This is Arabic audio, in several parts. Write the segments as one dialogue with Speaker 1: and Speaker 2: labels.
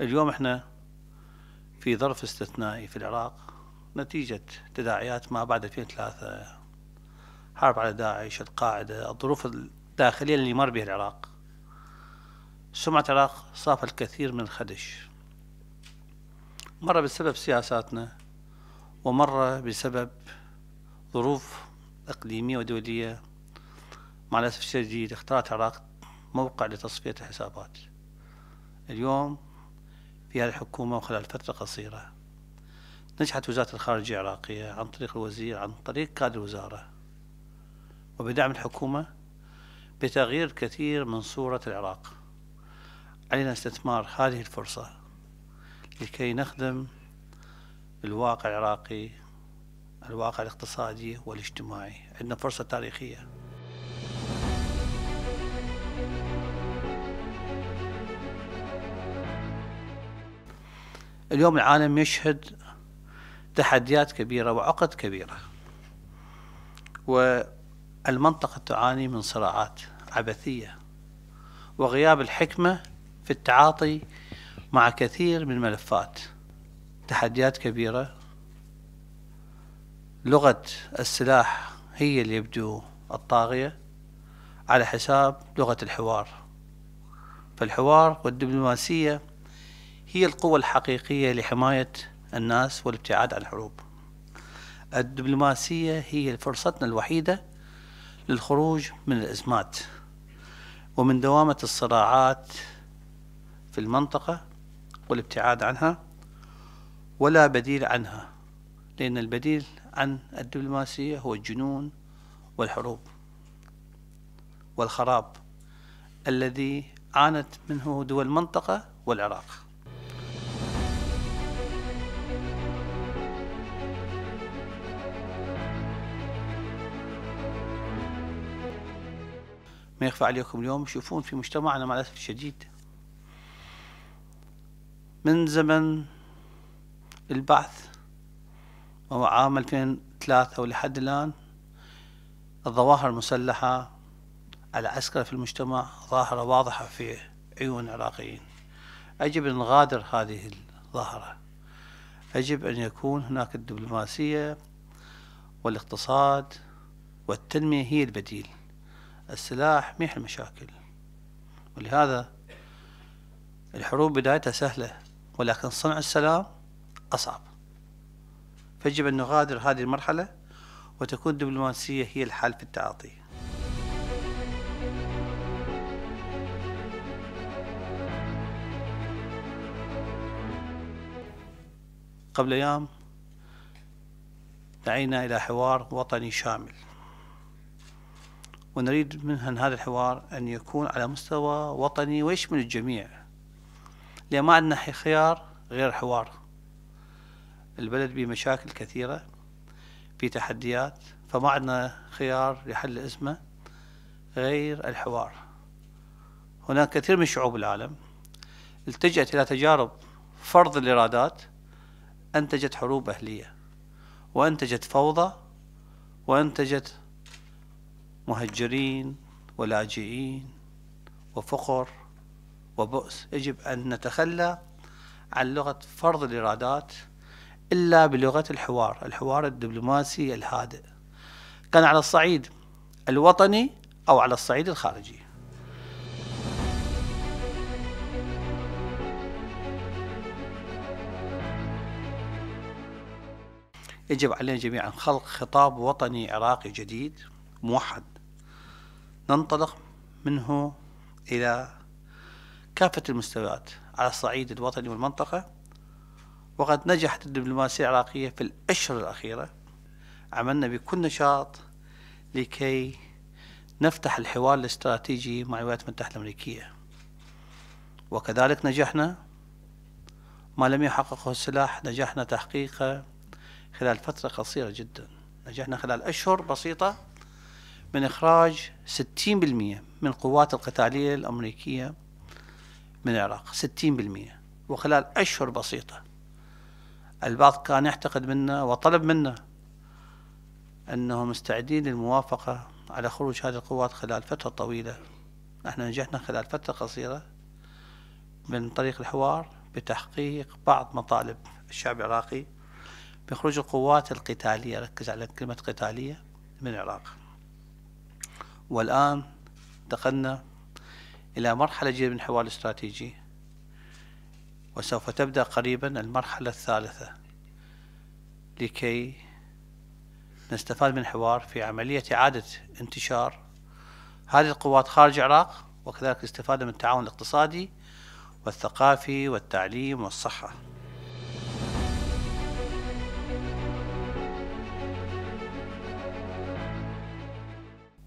Speaker 1: اليوم احنا في ظرف استثنائي في العراق نتيجة تداعيات ما بعد 2003 حرب على داعش القاعدة الظروف الداخلية اللي مر بها العراق سمعة العراق صاف الكثير من الخدش مرة بسبب سياساتنا ومرة بسبب ظروف إقليمية ودولية مع الأسف الشديد اختارت العراق موقع لتصفية الحسابات اليوم في هذه الحكومة وخلال فترة قصيرة نجحت وزارة الخارجية العراقية عن طريق الوزير عن طريق كادر الوزارة وبدعم الحكومة بتغيير كثير من صورة العراق علينا استثمار هذه الفرصة لكي نخدم الواقع العراقي الواقع الاقتصادي والاجتماعي عندنا فرصة تاريخية اليوم العالم يشهد تحديات كبيرة وعقد كبيرة والمنطقة تعاني من صراعات عبثية وغياب الحكمة في التعاطي مع كثير من الملفات تحديات كبيرة لغة السلاح هي اللي يبدو الطاغية على حساب لغة الحوار فالحوار والدبلوماسية هي القوة الحقيقية لحماية الناس والابتعاد عن الحروب الدبلوماسية هي فرصتنا الوحيدة للخروج من الأزمات ومن دوامة الصراعات في المنطقة والابتعاد عنها ولا بديل عنها لأن البديل عن الدبلوماسية هو الجنون والحروب والخراب الذي عانت منه دول المنطقة والعراق ما يخفى عليكم اليوم تشوفون في مجتمعنا مع الأسف الشديد من زمن البعث وهو عام 2003 ولحد الآن الظواهر المسلحة العسكرة في المجتمع ظاهرة واضحة في عيون العراقيين يجب أن نغادر هذه الظاهرة يجب أن يكون هناك الدبلوماسية والاقتصاد والتنمية هي البديل السلاح ما يحل مشاكل ولهذا الحروب بدايتها سهلة ولكن صنع السلام أصعب فيجب أن نغادر هذه المرحلة وتكون الدبلوماسية هي الحل في التعاطي قبل أيام دعينا إلى حوار وطني شامل ونريد من هذا الحوار أن يكون على مستوى وطني ويشمل الجميع لأن ما عندنا خيار غير الحوار البلد بمشاكل كثيرة في تحديات فما عندنا خيار لحل أزمة غير الحوار هناك كثير من شعوب العالم التجأت إلى تجارب فرض الإرادات أنتجت حروب أهلية وأنتجت فوضى وأنتجت مهجرين ولاجئين وفقر وبؤس يجب أن نتخلى عن لغة فرض الإرادات إلا بلغة الحوار الحوار الدبلوماسي الهادئ كان على الصعيد الوطني أو على الصعيد الخارجي يجب علينا جميعا خلق خطاب وطني عراقي جديد موحد ننطلق منه إلى كافة المستويات على الصعيد الوطني والمنطقة وقد نجحت الدبلوماسية العراقية في الأشهر الأخيرة عملنا بكل نشاط لكي نفتح الحوار الاستراتيجي مع الولايات المتحدة الأمريكية وكذلك نجحنا ما لم يحققه السلاح نجحنا تحقيقه خلال فترة قصيرة جدا نجحنا خلال أشهر بسيطة من إخراج 60% من القوات القتالية الأمريكية من العراق 60% وخلال أشهر بسيطة البعض كان يعتقد منا وطلب منا أنهم مستعدين للموافقة على خروج هذه القوات خلال فترة طويلة نحن نجحنا خلال فترة قصيرة من طريق الحوار بتحقيق بعض مطالب الشعب العراقي بخروج القوات القتالية ركز على كلمة قتالية من العراق والآن انتقلنا إلى مرحلة جديدة من الحوار الاستراتيجي وسوف تبدأ قريبا المرحلة الثالثة لكي نستفاد من الحوار في عملية إعادة انتشار هذه القوات خارج العراق وكذلك الاستفادة من التعاون الاقتصادي والثقافي والتعليم والصحة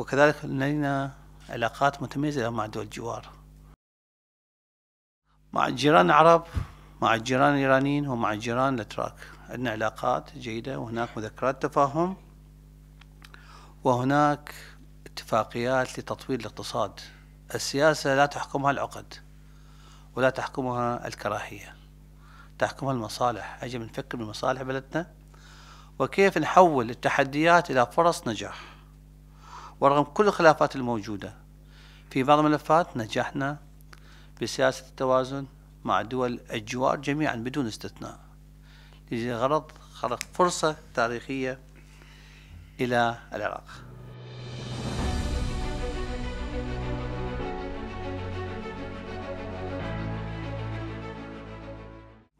Speaker 1: وكذلك لدينا علاقات متميزة مع دول الجوار مع الجيران العرب مع الجيران الإيرانيين ومع الجيران الأتراك عندنا علاقات جيدة وهناك مذكرات تفاهم وهناك اتفاقيات لتطوير الاقتصاد السياسة لا تحكمها العقد ولا تحكمها الكراهية تحكمها المصالح يجب نفكر بمصالح بلدنا وكيف نحول التحديات إلى فرص نجاح ورغم كل الخلافات الموجودة في بعض الملفات نجحنا بسياسة التوازن مع دول الجوار جميعا بدون استثناء لغرض خلق فرصة تاريخية إلى العراق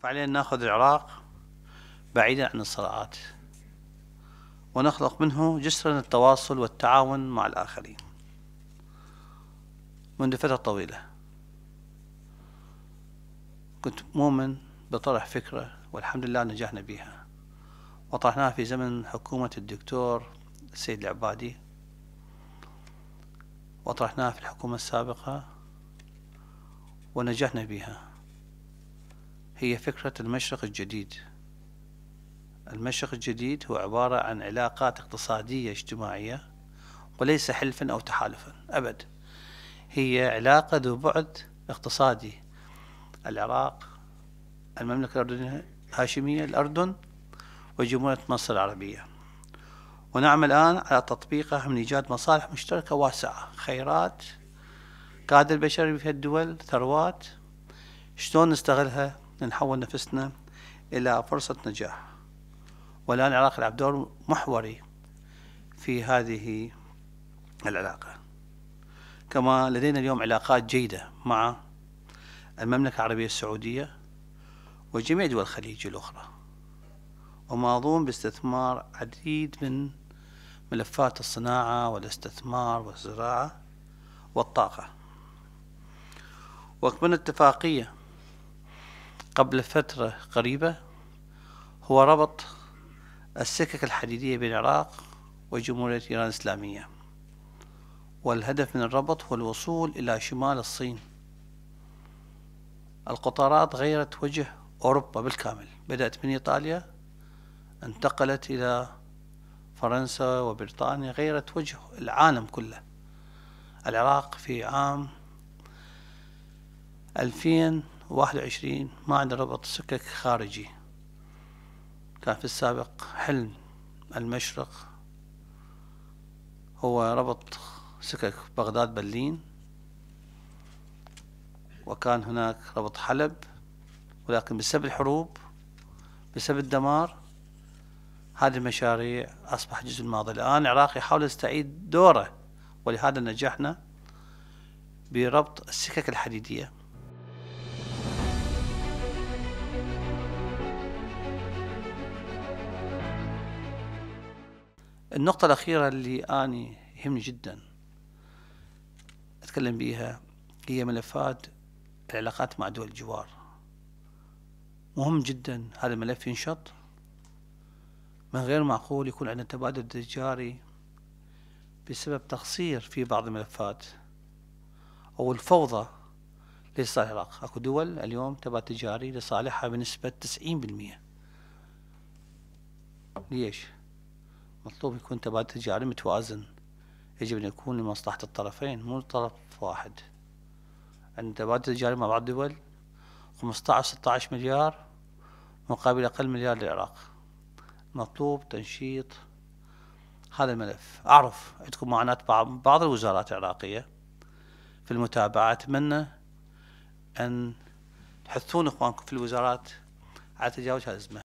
Speaker 1: فعلينا ناخذ العراق بعيدا عن الصراعات ونخلق منه جسرا للتواصل والتعاون مع الآخرين منذ فترة طويلة كنت مؤمن بطرح فكرة والحمد لله نجحنا بها وطرحناها في زمن حكومة الدكتور السيد العبادي وطرحناها في الحكومة السابقة ونجحنا بها هي فكرة المشرق الجديد المشرق الجديد هو عبارة عن علاقات اقتصادية اجتماعية وليس حلفا أو تحالفا أبد هي علاقة ذو بعد اقتصادي العراق المملكة الأردنية الهاشمية الأردن وجمهورية مصر العربية ونعمل الآن على تطبيقها من إيجاد مصالح مشتركة واسعة خيرات كادر بشري في الدول ثروات شلون نستغلها لنحول نفسنا إلى فرصة نجاح والآن العراق يلعب دور محوري في هذه العلاقة كما لدينا اليوم علاقات جيدة مع المملكة العربية السعودية وجميع دول الخليج الأخرى وماضون باستثمار عديد من ملفات الصناعة والاستثمار والزراعة والطاقة وأكملنا اتفاقية قبل فترة قريبة هو ربط السكك الحديدية بين العراق وجمهورية إيران الإسلامية والهدف من الربط هو الوصول إلى شمال الصين القطارات غيرت وجه أوروبا بالكامل بدأت من إيطاليا انتقلت إلى فرنسا وبريطانيا غيرت وجه العالم كله العراق في عام 2021 ما عنده ربط سكك خارجي كان في السابق حلم المشرق هو ربط سكك بغداد برلين وكان هناك ربط حلب ولكن بسبب الحروب بسبب الدمار هذه المشاريع أصبح جزء الماضي الآن العراق يحاول يستعيد دوره ولهذا نجحنا بربط السكك الحديدية النقطة الأخيرة اللي أني يهمني جدا أتكلم بيها هي ملفات العلاقات مع دول الجوار مهم جدا هذا الملف ينشط من غير معقول يكون عندنا تبادل تجاري بسبب تقصير في بعض الملفات أو الفوضى لصالح العراق أكو دول اليوم تبادل تجاري لصالحها بنسبة 90% ليش؟ مطلوب يكون تبادل تجاري متوازن يجب أن يكون لمصلحة الطرفين مو طرف واحد أن تبادل تجاري مع بعض الدول 15 16 مليار مقابل أقل مليار للعراق مطلوب تنشيط هذا الملف أعرف عندكم معاناة بعض الوزارات العراقية في المتابعة أتمنى أن تحثون إخوانكم في الوزارات على تجاوز هذه الأزمة